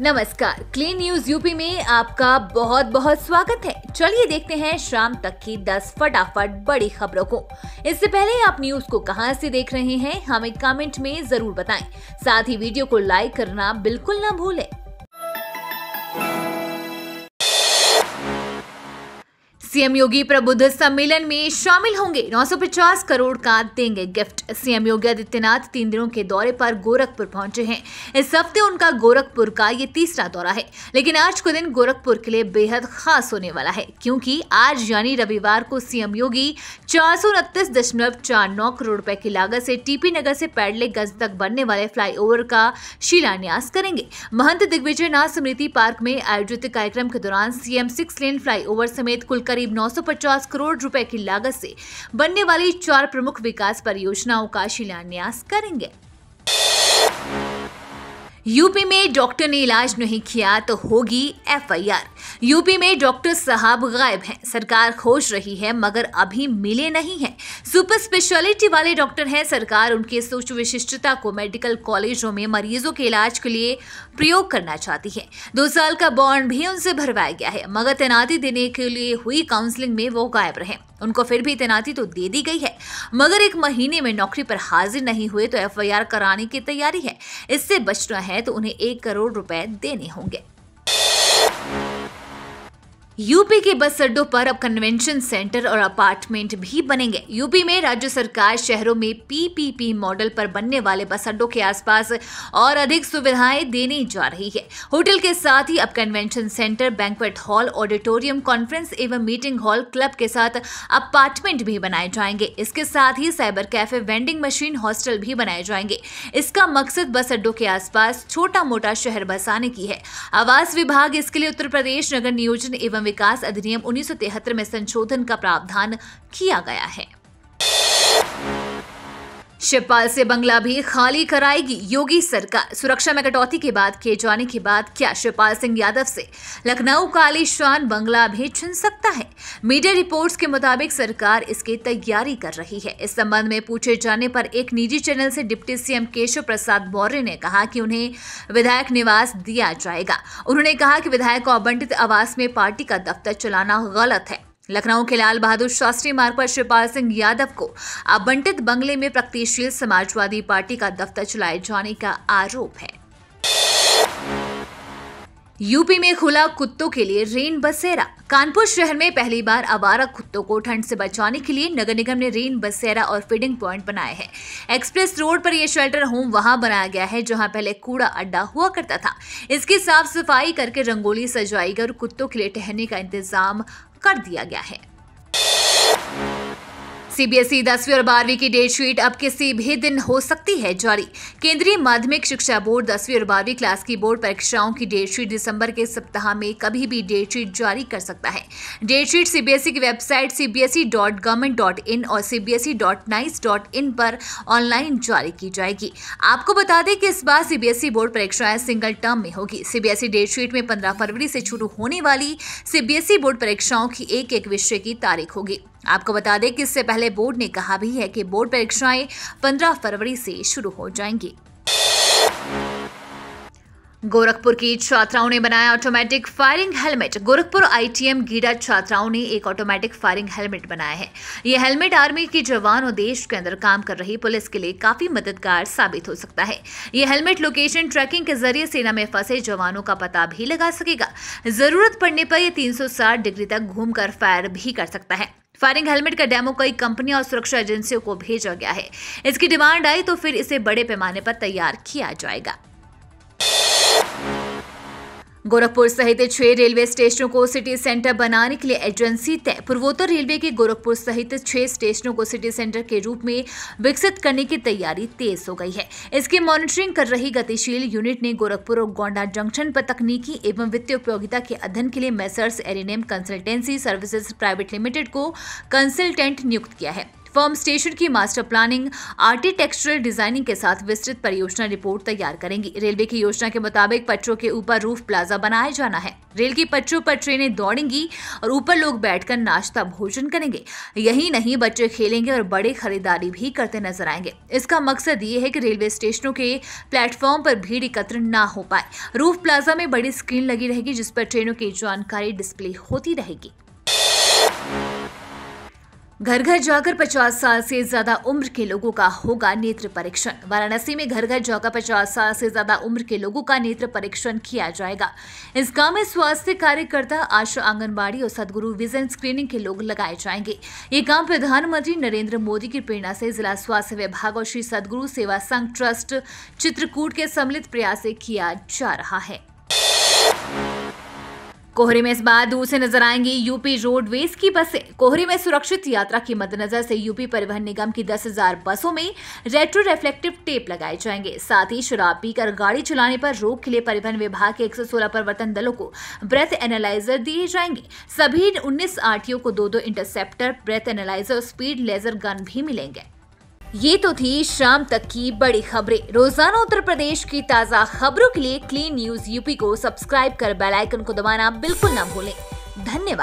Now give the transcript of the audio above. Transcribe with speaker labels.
Speaker 1: नमस्कार clean news UP में आपका बहुत बहुत स्वागत है चलिए देखते हैं शाम तक की 10 फटाफट बड़ी खबरों को इससे पहले आप न्यूज को कहां से देख रहे हैं हमें कमेंट में जरूर बताएं साथ ही वीडियो को लाइक करना बिल्कुल ना भूलें सीएम योगी प्रबुद्ध सम्मेलन में शामिल होंगे 950 करोड़ का देंगे गिफ्ट सीएम योगी आदित्यनाथ तीन दिनों के दौरे पर गोरखपुर पहुंचे हैं इस हफ्ते उनका गोरखपुर का ये तीसरा दौरा है लेकिन आज का दिन गोरखपुर के लिए बेहद खास होने वाला है क्योंकि आज यानी रविवार को सीएम योगी चार करोड़ रुपए की लागत से टीपी नगर से पैडले गज तक बनने वाले फ्लाईओवर का शिलान्यास करेंगे महंत दिग्विजय नाथ स्मृति पार्क में आयोजित कार्यक्रम के दौरान सीएम सिक्स लेन फ्लाईओवर समेत कुल करीब 950 करोड़ रुपए की लागत से बनने वाली चार प्रमुख विकास परियोजनाओं का शिलान्यास करेंगे यूपी में डॉक्टर ने इलाज नहीं किया तो होगी एफआईआर यूपी में डॉक्टर साहब गायब हैं सरकार खोज रही है मगर अभी मिले नहीं हैं सुपर स्पेशलिटी वाले डॉक्टर हैं सरकार उनके सोच विशिष्टता को मेडिकल कॉलेजों में मरीजों के इलाज के लिए प्रयोग करना चाहती है दो साल का बॉन्ड भी उनसे भरवाया गया है मगर तैनाती देने के लिए हुई काउंसलिंग में वो गायब रहे उनको फिर भी तैनाती तो दे दी गई है मगर एक महीने में नौकरी पर हाजिर नहीं हुए तो एफ कराने की तैयारी है इससे बचना है है तो उन्हें एक करोड़ रुपए देने होंगे यूपी के बस अड्डों पर अब कन्वेंशन सेंटर और अपार्टमेंट भी बनेंगे यूपी में राज्य सरकार शहरों में पीपीपी मॉडल पर बनने वाले बस अड्डों के आसपास और अधिक सुविधाएं देने जा रही है होटल के साथ ही अब convention centre banquet hall auditorium conference एवं मीटिंग हॉल क्लब के साथ अपार्टमेंट भी बनाए जाएंगे इसके साथ ही cyber cafe vending machine hostel भी बनाए जाएंगे इसका मकसद बस अड्डों के आसपास छोटा मोटा शहर बसाने की है आवास विभाग इसके लिए उत्तर प्रदेश नगर नियोजन एवं विकास अधिनियम उन्नीस में संशोधन का प्रावधान किया गया है शिवपाल से बंगला भी खाली कराएगी योगी सरकार सुरक्षा में कटौती के बाद किए जाने के बाद क्या शिवपाल सिंह यादव से लखनऊ का आलिशान बंगला भी छिन सकता है मीडिया रिपोर्ट्स के मुताबिक सरकार इसकी तैयारी कर रही है इस संबंध में पूछे जाने पर एक निजी चैनल से डिप्टी सीएम केशव प्रसाद मौर्य ने कहा कि उन्हें विधायक निवास दिया जाएगा उन्होंने कहा कि विधायक को आवंटित आवास में पार्टी का दफ्तर चलाना गलत है लखनऊ के लाल बहादुर शास्त्री मार्ग पर शिवपाल सिंह यादव को आवंटित बंगले में प्रगतिशील समाजवादी पार्टी का दफ्तर चलाए जाने का आरोप है यूपी में खुला कुत्तों के लिए रेन बसेरा कानपुर शहर में पहली बार आवारा कुत्तों को ठंड से बचाने के लिए नगर निगम ने रेन बसेरा और फीडिंग प्वाइंट बनाए हैं एक्सप्रेस रोड पर यह शेल्टर होम वहां बनाया गया है जहां पहले कूड़ा अड्डा हुआ करता था इसकी साफ सफाई करके रंगोली सजाई गई और कुत्तों के लिए ठहरने का इंतजाम कर दिया गया है सीबीएसई दसवीं और बारहवीं की डेट शीट अब किसी भी दिन हो सकती है जारी केंद्रीय माध्यमिक शिक्षा बोर्ड दसवीं और बारहवीं क्लास की बोर्ड परीक्षाओं की डेट शीट दिसंबर के सप्ताह में कभी भी डेट शीट जारी कर सकता है डेट शीट सीबीएसई की website CBSE dot government dot in और CBSE dot nice dot in पर ऑनलाइन जारी की जाएगी आपको बता दें कि इस बार सीबीएसई बोर्ड परीक्षाएं सिंगल टर्म में होगी सीबीएसई डेट शीट में पंद्रह फरवरी से शुरू होने वाली सीबीएसई बोर्ड परीक्षाओं की एक एक विषय की तारीख होगी आपको बता दें कि इससे पहले बोर्ड ने कहा भी है कि बोर्ड परीक्षाएं 15 फरवरी से शुरू हो जाएंगी गोरखपुर की छात्राओं ने बनाया automatic firing helmet Gorakhpur ITM GIDA छात्राओं ने एक ऑटोमेटिक फायरिंग हेलमेट बनाया है ये हेलमेट आर्मी के जवान और देश के अंदर काम कर रही पुलिस के लिए काफी मददगार साबित हो सकता है ये हेलमेट लोकेशन ट्रैकिंग के जरिए सेना में फंसे जवानों का पता भी लगा सकेगा जरूरत पड़ने पर यह तीन डिग्री तक घूम फायर भी कर सकता है फायरिंग हेलमेट का डेमो कई कंपनियों और सुरक्षा एजेंसियों को भेजा गया है इसकी डिमांड आई तो फिर इसे बड़े पैमाने पर तैयार किया जाएगा गोरखपुर सहित छह रेलवे स्टेशनों को सिटी सेंटर बनाने के लिए एजेंसी तय पूर्वोत्तर रेलवे के गोरखपुर सहित छह स्टेशनों को सिटी सेंटर के रूप में विकसित करने की तैयारी तेज हो गई है इसकी मॉनिटरिंग कर रही गतिशील यूनिट ने गोरखपुर और गोंडा जंक्शन पर तकनीकी एवं वित्तीय उपयोगिता के अध्ययन के लिए मैसर्स एरिनेम कंसल्टेंसी सर्विसेज प्राइवेट लिमिटेड को कंसल्टेंट नियुक्त किया है फर्म स्टेशन की मास्टर प्लानिंग आर्किटेक्चरल डिजाइनिंग के साथ विस्तृत परियोजना रिपोर्ट तैयार करेंगी रेलवे की योजना के मुताबिक पटरों के ऊपर रूफ प्लाजा बनाया जाना है रेल की पटरों पर ट्रेनें दौड़ेंगी और ऊपर लोग बैठकर नाश्ता भोजन करेंगे यही नहीं बच्चे खेलेंगे और बड़े खरीदारी भी करते नजर आएंगे इसका मकसद ये है कि रेलवे स्टेशनों के प्लेटफॉर्म पर भीड़ एकत्र ना हो पाए रूफ प्लाजा में बड़ी स्क्रीन लगी रहेगी जिस पर ट्रेनों की जानकारी डिस्प्ले होती रहेगी घर घर जाकर 50 साल से ज्यादा उम्र के लोगों का होगा नेत्र परीक्षण वाराणसी में घर घर जाकर 50 साल से ज्यादा उम्र के लोगों का नेत्र परीक्षण किया जाएगा इस काम में स्वास्थ्य कार्यकर्ता आशा आंगनबाड़ी और सदगुरु विजन स्क्रीनिंग के लोग लगाए जाएंगे ये काम प्रधानमंत्री नरेंद्र मोदी की प्रेरणा से जिला स्वास्थ्य विभाग और श्री सदगुरु सेवा संघ ट्रस्ट चित्रकूट के सम्मिलित प्रयास से किया जा रहा है कोहरे में इस बार दूर से नजर आएंगी यूपी रोडवेज की बसें कोहरे में सुरक्षित यात्रा के मद्देनजर से यूपी परिवहन निगम की 10,000 बसों में रेट्रो रिफ्लेक्टिव टेप लगाए जाएंगे साथ ही शराब पीकर गाड़ी चलाने पर रोक के लिए परिवहन विभाग के 116 प्रवर्तन दलों को ब्रेथ एनालाइजर दिए जाएंगे सभी उन्नीस आरटीओ को दो दो इंटरसेप्टर ब्रेथ एनालाइजर और स्पीड लेजर गन भी मिलेंगे ये तो थी शाम तक की बड़ी खबरें रोजाना उत्तर प्रदेश की ताज़ा खबरों के लिए क्लीन न्यूज यूपी को सब्सक्राइब कर बेल आइकन को दबाना बिल्कुल ना भूलें धन्यवाद